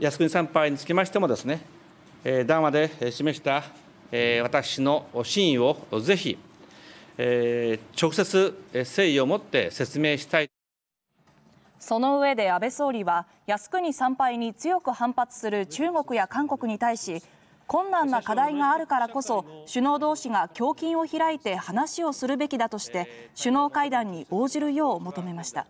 靖国参拝につきましてもですね、えー、談話で示した、えー、私の真意をぜひ、えー、直接誠意を持って説明したいその上で安倍総理は靖国参拝に強く反発する中国や韓国に対し困難な課題があるからこそ首脳同士が胸襟を開いて話をするべきだとして首脳会談に応じるよう求めました。